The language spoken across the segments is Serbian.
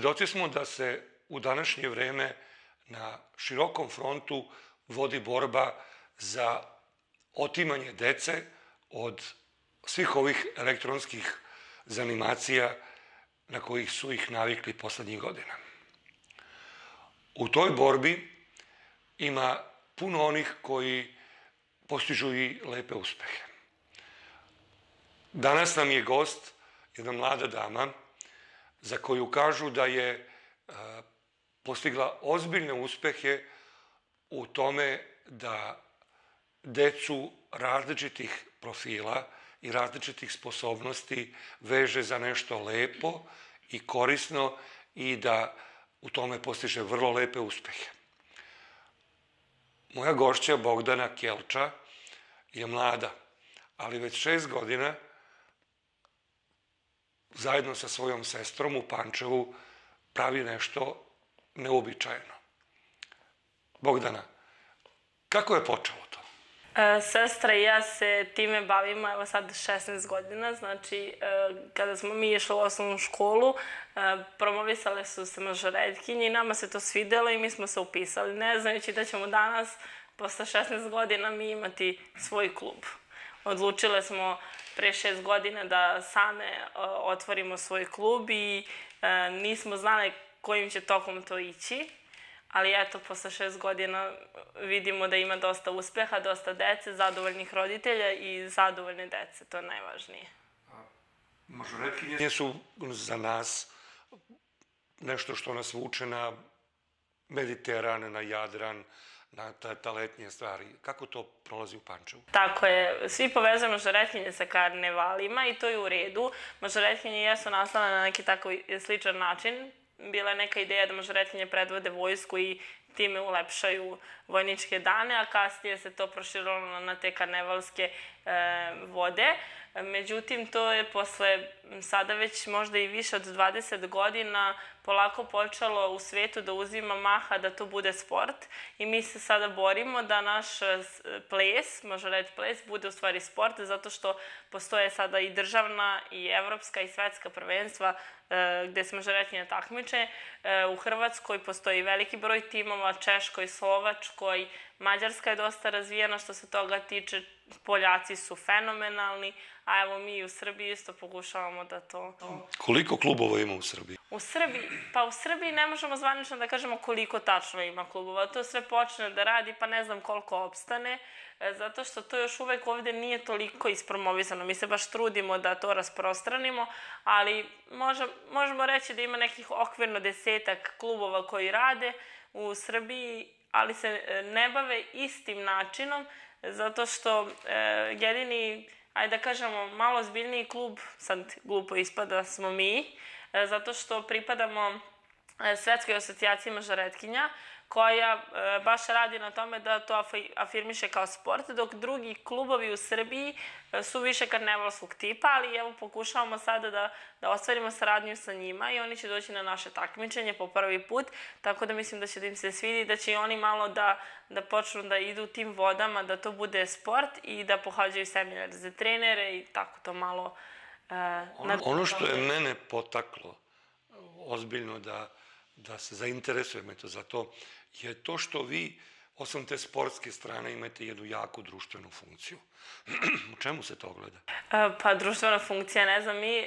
Svedoci smo da se u današnje vreme na širokom frontu vodi borba za otimanje dece od svih ovih elektronskih zanimacija na kojih su ih navikli poslednjih godina. U toj borbi ima puno onih koji postižu i lepe uspehe. Danas nam je gost jedna mlada dama za koju kažu da je e, postigla ozbiljne uspehe u tome da decu različitih profila i različitih sposobnosti veže za nešto lepo i korisno i da u tome postiže vrlo lepe uspehe. Moja gošća Bogdana Kjelča je mlada, ali već šest godina zajedno sa svojom sestrom u Pančevu pravi nešto neobičajeno. Bogdana, kako je počelo to? E, sestra i ja se time bavimo, evo sad 16 godina, znači e, kada smo mi išli u osnovnu školu, e, promovisale su se mažoretkinje i nama se to svidelo i mi smo se upisali, ne znajući da ćemo danas, posle 16 godina, mi imati svoj klub odlučile smo pre šest godina da same e, otvorimo svoj klub i e, nismo znale kojim će tokom to ići. Ali eto, posle šest godina vidimo da ima dosta uspeha, dosta dece, zadovoljnih roditelja i zadovoljne dece, to je najvažnije. Mažoretkinje su za nas nešto što nas vuče na Mediteran, na Jadran, na ta, ta letnje stvari. Kako to prolazi u Pančevu? Tako je. Svi povezujemo žaretkinje sa karnevalima i to je u redu. Mažaretkinje jesu nastale na neki tako sličan način. Bila je neka ideja da mažaretkinje predvode vojsku i time ulepšaju vojničke dane, a kasnije se to proširilo na te karnevalske e, vode. Međutim, to je posle sada već možda i više od 20 godina polako počelo u svetu da uzima maha da to bude sport i mi se sada borimo da naš e, ples, može red ples, bude u stvari sport zato što postoje sada i državna i evropska i svetska prvenstva e, gde se možeretnje takmiče. E, u Hrvatskoj postoji veliki broj timova krenula Češkoj, Slovačkoj, Mađarska je dosta razvijena što se toga tiče, Poljaci su fenomenalni, a evo mi u Srbiji isto pokušavamo da to... Koliko klubova ima u Srbiji? U Srbiji, pa u Srbiji ne možemo zvanično da kažemo koliko tačno ima klubova. To sve počne da radi, pa ne znam koliko opstane, e, zato što to još uvek ovde nije toliko ispromovisano. Mi se baš trudimo da to rasprostranimo, ali možemo, možemo reći da ima nekih okvirno desetak klubova koji rade, u Srbiji, ali se e, ne bave istim načinom, zato što e, jedini, ajde da kažemo, malo zbiljniji klub, sad glupo ispada, da smo mi, e, zato što pripadamo e, Svetskoj asocijaciji mažoretkinja, koja e, baš radi na tome da to afirmiše kao sport, dok drugi klubovi u Srbiji e, su više karnevalskog tipa, ali evo pokušavamo sada da, da ostvarimo saradnju sa njima i oni će doći na naše takmičenje po prvi put, tako da mislim da će da im se svidi, da će i oni malo da, da počnu da idu tim vodama, da to bude sport i da pohađaju seminar za trenere i tako to malo... E, ono, ono što je mene potaklo ozbiljno da da se zainteresujemo to za to, je to što vi, osim te sportske strane, imate jednu jaku društvenu funkciju. u čemu se to ogleda? E, pa, društvena funkcija, ne znam, mi e,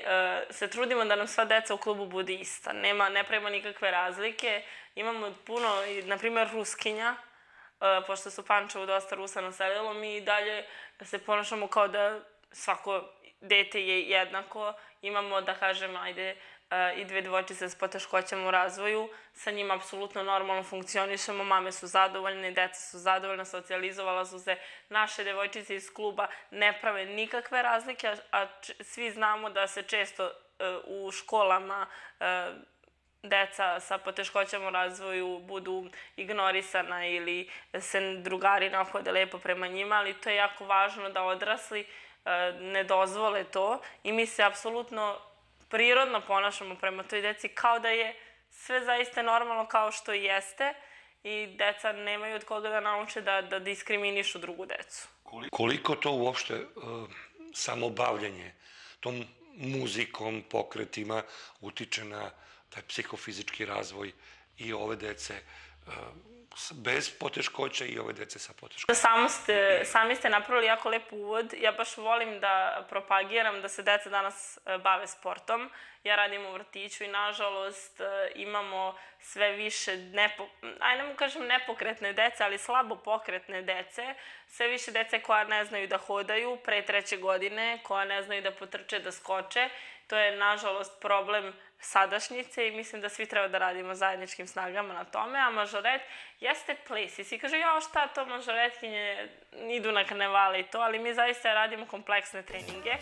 se trudimo da nam sva deca u klubu bude ista. Nema, ne pravimo nikakve razlike. Imamo puno, na primer, ruskinja, e, pošto su Pančevo dosta Rusa naselilo, mi dalje se ponašamo kao da svako dete je jednako. Imamo, da kažem, ajde, i dve devojčice s poteškoćama u razvoju. Sa njima apsolutno normalno funkcionišemo, mame su zadovoljne, deca su zadovoljna, socijalizovala su se. Naše devojčice iz kluba ne prave nikakve razlike, a svi znamo da se često e, u školama e, deca sa poteškoćama u razvoju budu ignorisana ili se drugari ne ohode lepo prema njima, ali to je jako važno da odrasli e, ne dozvole to i mi se apsolutno prirodno ponašamo prema toj deci, kao da je sve zaista normalno kao što i jeste i deca nemaju od koga da nauče da, da diskriminišu drugu decu. Koliko to uopšte uh, samobavljanje tom muzikom, pokretima utiče na taj psihofizički razvoj i ove dece, uh, bez poteškoća i ove dece sa poteškoćama. Da, Samo ste, sami ste napravili jako lep uvod. Ja baš volim da propagiram da se deca danas e, bave sportom. Ja radim u vrtiću i nažalost e, imamo sve više, nepo, aj ne da mu kažem nepokretne dece, ali slabo pokretne dece. Sve više dece koja ne znaju da hodaju pre treće godine, koja ne znaju da potrče, da skoče To je, nažalost, problem sadašnjice i mislim da svi treba da radimo zajedničkim snagama na tome, a mažoret jeste ples. I svi kažu, jao šta to mažoretkinje idu na karnevale i to, ali mi zaista radimo kompleksne treninge. E,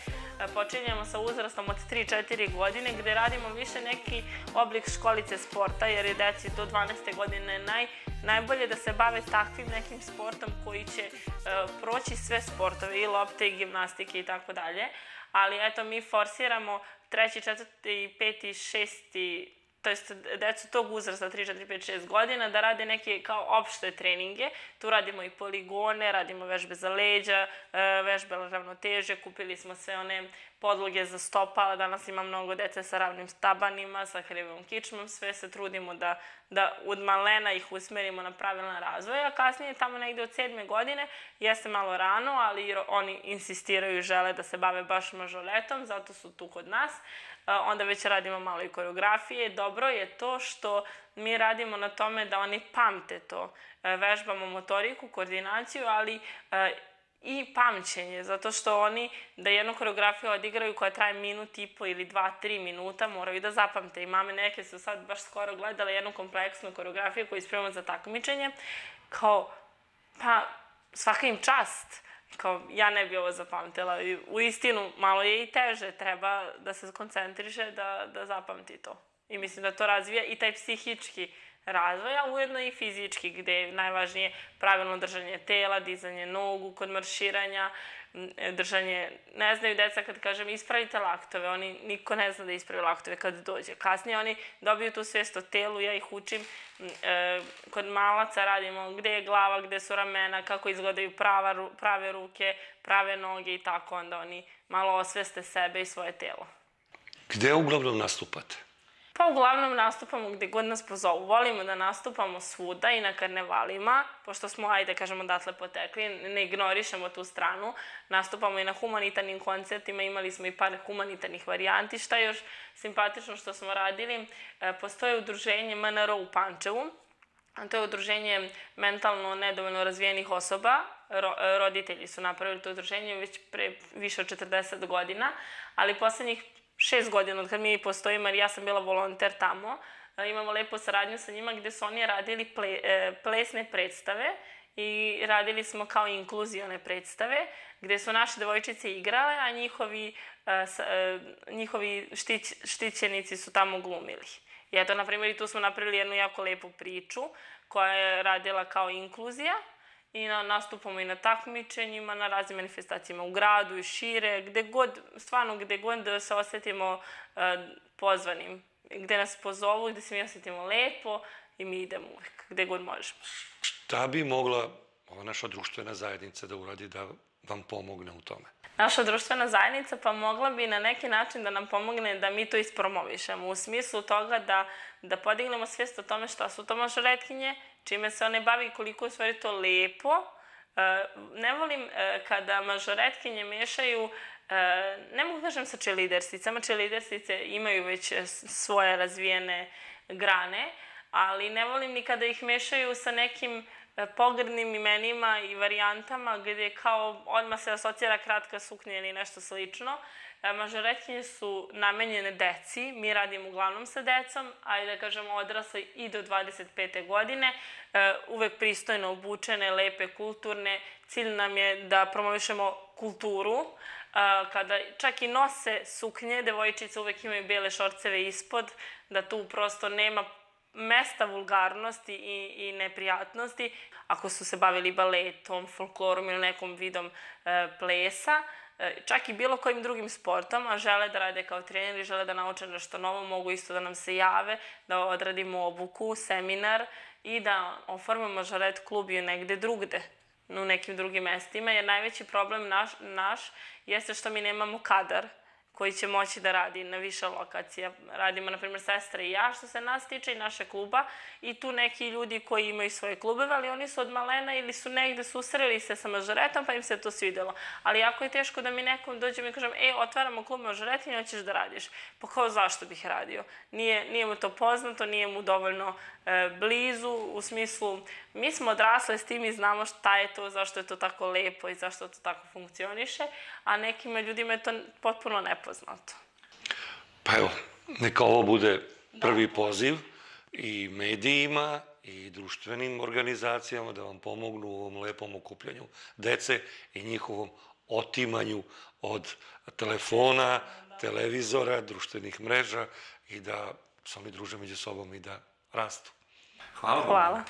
počinjemo sa uzrastom od 3-4 godine gde radimo više neki oblik školice sporta jer je deci do 12. godine naj, najbolje da se bave takvim nekim sportom koji će uh, proći sve sportove i lopte i gimnastike i tako dalje ali eto mi forsiramo treći, četvrti, peti, šesti to jest decu tog uzrasta 3, 4, 5, 6 godina, da rade neke kao opšte treninge. Tu radimo i poligone, radimo vežbe za leđa, e, vežbe ravnoteže, kupili smo sve one podloge za stopala, danas ima mnogo dece sa ravnim stabanima, sa hrivom kičmom, sve se trudimo da, da od malena ih usmerimo na pravilan razvoj, a kasnije tamo negde od sedme godine, jeste malo rano, ali oni insistiraju i žele da se bave baš mažoletom, zato su tu kod nas onda već radimo malo i koreografije. Dobro je to što mi radimo na tome da oni pamte to. E, vežbamo motoriku, koordinaciju, ali e, i pamćenje, zato što oni da jednu koreografiju odigraju koja traje minut i po ili dva, tri minuta, moraju da zapamte. I mame neke su sad baš skoro gledale jednu kompleksnu koreografiju koju spremamo za takmičenje, kao, pa, svaka im čast, kao, ja ne bi ovo zapamtila. I u istinu, malo je i teže, treba da se koncentriše da, da zapamti to. I mislim da to razvija i taj psihički razvoj, a ujedno i fizički, gde je najvažnije pravilno držanje tela, dizanje nogu kod marširanja, uh, E, držanje, ne znaju deca kad kažem ispravite laktove, oni niko ne zna da ispravi laktove kad dođe. Kasnije oni dobiju tu svijest o telu, ja ih učim, mm, e, kod malaca radimo gde je glava, gde su ramena, kako izgledaju prava, prave ruke, prave noge i tako onda oni malo osveste sebe i svoje telo. Gde uglavnom nastupate? Pa uglavnom nastupamo gde god nas pozovu. Volimo da nastupamo svuda i na karnevalima, pošto smo, ajde, kažemo, datle potekli, ne ignorišemo tu stranu. Nastupamo i na humanitarnim koncertima, imali smo i par humanitarnih varijanti. Šta je još simpatično što smo radili, e, postoje udruženje MNRO u Pančevu, a to je udruženje mentalno nedovoljno razvijenih osoba. Ro, e, roditelji su napravili to udruženje već pre više od 40 godina, ali poslednjih šest godina od kad mi postojimo, jer ja sam bila volonter tamo. E, imamo lepu saradnju sa njima gde su oni radili ple, e, plesne predstave i radili smo kao inkluzione predstave gde su naše devojčice igrale, a njihovi, e, njihovi štić, štićenici su tamo glumili. I eto, na primjer, i tu smo napravili jednu jako lepu priču koja je radila kao inkluzija – i na nastupamo i na takmičenjima, na raznim manifestacijama u gradu i šire, gde god, stvarno gde god da se osetimo e, pozvanim, gde nas pozovu, gde se mi osetimo lepo i mi idemo uvek, gde god možemo. Šta bi mogla ova naša društvena zajednica da uradi da vam pomogne u tome? Naša društvena zajednica pa mogla bi na neki način da nam pomogne da mi to ispromovišemo u smislu toga da, da podignemo svijest o tome šta su to možda redkinje čime se one bavi koliko je stvari to lepo. E, ne volim e, kada mažoretkinje mešaju e, ne mogu da kažem sa čelidersticama, čelidersice imaju već svoje razvijene grane, ali ne volim ni kada ih mešaju sa nekim pogrdnim imenima i varijantama gde kao odmah se asocira kratka suknja ili nešto slično. Uh, E, mažoretkinje su namenjene deci, mi radimo uglavnom sa decom, a i da kažemo odrasle i do 25. godine, e, uvek pristojno obučene, lepe, kulturne. Cilj nam je da promovišemo kulturu, e, kada čak i nose suknje, devojčice uvek imaju bele šorceve ispod, da tu prosto nema mesta vulgarnosti i, i neprijatnosti. Ako su se bavili baletom, folklorom ili nekom vidom e, plesa, E, čak i bilo kojim drugim sportom, a žele da rade kao treneri, žele da nauče nešto novo, mogu isto da nam se jave, da odradimo obuku, seminar i da oformimo žaret klub i negde drugde u nekim drugim mestima, jer najveći problem naš, naš jeste što mi nemamo kadar koji će moći da radi na više lokacija. Radimo, na primjer, sestra i ja, što se nas tiče i naše kluba, i tu neki ljudi koji imaju svoje klubeve, ali oni su od malena ili su negde susreli se sa mažoretom, pa im se to svidelo. Ali jako je teško da mi nekom dođem i kažem, e, otvaramo klub mažoretinja, hoćeš da radiš. Pa kao, zašto bih radio? Nije, nije mu to poznato, nije mu dovoljno E, blizu u smislu mi smo odrasle s tim i znamo šta je to, zašto je to tako lepo i zašto to tako funkcioniše, a nekim ljudima je to potpuno nepoznato. Pa evo, neka ovo bude prvi poziv i medijima i društvenim organizacijama da vam pomognu u ovom lepom okupljanju dece i njihovom otimanju od telefona, televizora, društvenih mreža i da se oni druže među sobom i da rastu. Hvala. Hvala.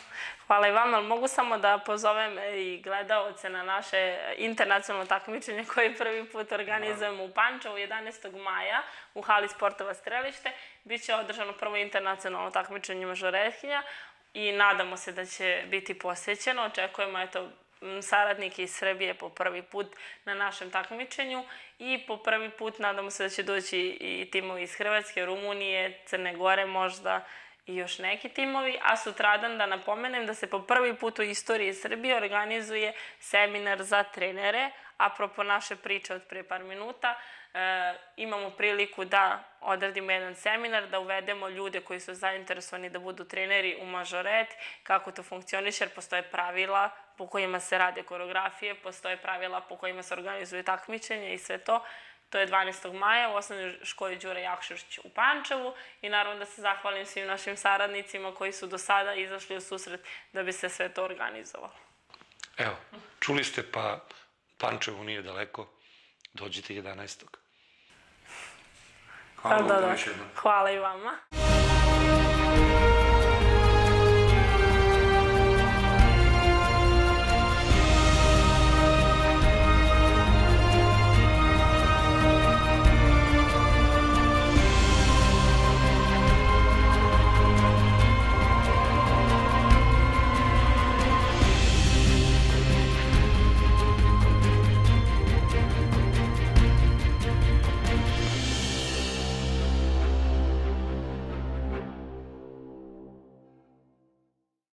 Hvala i vama, ali mogu samo da pozovem i gledaoce na naše internacionalno takmičenje koje prvi put organizujemo u Pančevu 11. maja u hali sportova Strelište. Biće održano prvo internacionalno takmičenje mažoretkinja i nadamo se da će biti posećeno. Očekujemo eto, saradnike iz Srbije po prvi put na našem takmičenju i po prvi put nadamo se da će doći i timo iz Hrvatske, Rumunije, Crne Gore možda i još neki timovi, a sutradan da napomenem da se po prvi put u istoriji Srbije organizuje seminar za trenere, apropo naše priče od pre par minuta, e, imamo priliku da odradimo jedan seminar, da uvedemo ljude koji su zainteresovani da budu treneri u mažoret, kako to funkcioniše, jer postoje pravila po kojima se rade koreografije, postoje pravila po kojima se organizuje takmičenje i sve to. To je 12. maja u osnovnoj školi Đura Jakšić u Pančevu i naravno da se zahvalim svim našim saradnicima koji su do sada izašli u susret da bi se sve to organizovalo. Evo, čuli ste pa Pančevo nije daleko, dođite 11. Hvala, pa, da, da. Hvala i vama.